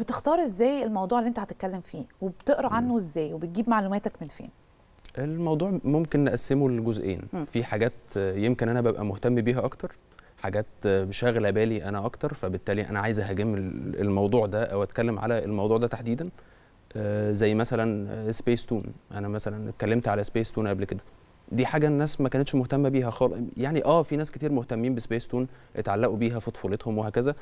بتختار ازاي الموضوع اللي انت هتتكلم فيه وبتقرا عنه ازاي وبتجيب معلوماتك من فين الموضوع ممكن نقسمه لجزئين في حاجات يمكن انا ببقى مهتم بيها اكتر حاجات شاغله بالي انا اكتر فبالتالي انا عايز اهاجم الموضوع ده او اتكلم على الموضوع ده تحديدا آه، زي مثلا سبيس آه، تون انا مثلا اتكلمت على سبيس تون قبل كده دي حاجه الناس ما كانتش مهتمه بيها خالص يعني اه في ناس كتير مهتمين بسبيس تون اتعلقوا بيها في طفولتهم وهكذا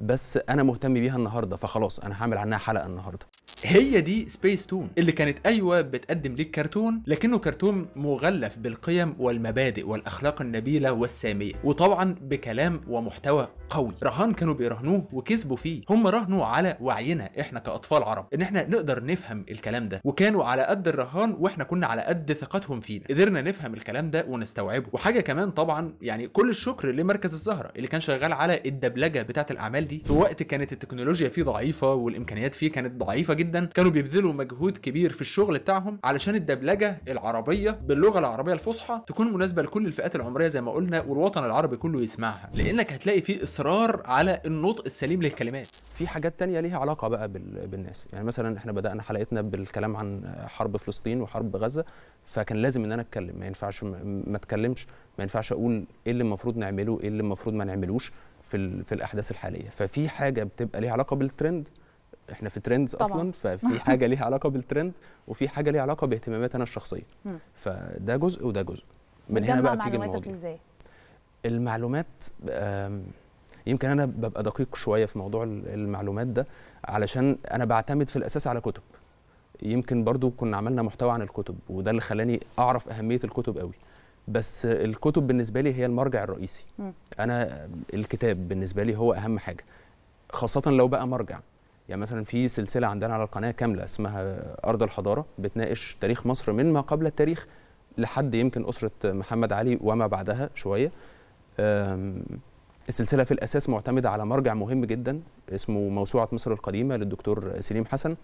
بس انا مهتم بيها النهارده فخلاص انا هعمل عنها حلقه النهارده هي دي سبيس تون اللي كانت ايوه بتقدم ليك كرتون لكنه كرتون مغلف بالقيم والمبادئ والاخلاق النبيله والساميه وطبعا بكلام ومحتوى قوي رهان كانوا بيرهنوه وكسبوا فيه هم رهنوا على وعينا احنا كاطفال عرب ان احنا نقدر نفهم الكلام ده وكانوا على قد الرهان واحنا كنا على قد ثقتهم فينا قدرنا نفهم الكلام ده ونستوعبه وحاجه كمان طبعا يعني كل الشكر لمركز الزهره اللي كان شغال على الدبلجه بتاعه الاعمال دي في وقت كانت التكنولوجيا فيه ضعيفه والامكانيات فيه كانت ضعيفه جدا جدا كانوا بيبذلوا مجهود كبير في الشغل بتاعهم علشان الدبلجه العربيه باللغه العربيه الفصحى تكون مناسبه لكل الفئات العمريه زي ما قلنا والوطن العربي كله يسمعها لانك هتلاقي في اصرار على النطق السليم للكلمات في حاجات تانية ليها علاقه بقى بالناس يعني مثلا احنا بدانا حلقتنا بالكلام عن حرب فلسطين وحرب غزه فكان لازم ان انا اتكلم ما ينفعش ما اتكلمش ما ينفعش اقول ايه اللي المفروض نعمله ايه اللي المفروض ما نعملوش في في الاحداث الحاليه ففي حاجه بتبقى ليها علاقه بالترند احنا في ترندز اصلا ففي حاجه ليها علاقه بالترند وفي حاجه ليها علاقه باهتماماتي انا الشخصيه فده جزء وده جزء من هنا بقى بتيجي المواضيع ازاي المعلومات يمكن انا ببقى دقيق شويه في موضوع المعلومات ده علشان انا بعتمد في الاساس على كتب يمكن برضو كنا عملنا محتوى عن الكتب وده اللي خلاني اعرف اهميه الكتب قوي بس الكتب بالنسبه لي هي المرجع الرئيسي انا الكتاب بالنسبه لي هو اهم حاجه خاصه لو بقى مرجع يعني مثلا في سلسله عندنا على القناه كامله اسمها ارض الحضاره بتناقش تاريخ مصر من ما قبل التاريخ لحد يمكن اسره محمد علي وما بعدها شويه السلسله في الاساس معتمده على مرجع مهم جدا اسمه موسوعه مصر القديمه للدكتور سليم حسن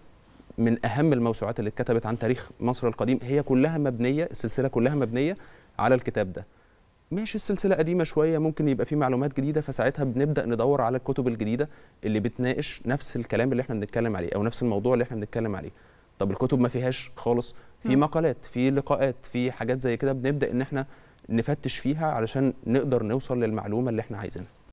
من اهم الموسوعات اللي اتكتبت عن تاريخ مصر القديم هي كلها مبنيه السلسله كلها مبنيه على الكتاب ده ماشي السلسله قديمه شويه ممكن يبقى في معلومات جديده فساعتها بنبدا ندور على الكتب الجديده اللي بتناقش نفس الكلام اللي احنا بنتكلم عليه او نفس الموضوع اللي احنا بنتكلم عليه طب الكتب ما فيهاش خالص في مقالات في لقاءات في حاجات زي كده بنبدا ان احنا نفتش فيها علشان نقدر نوصل للمعلومه اللي احنا عايزينها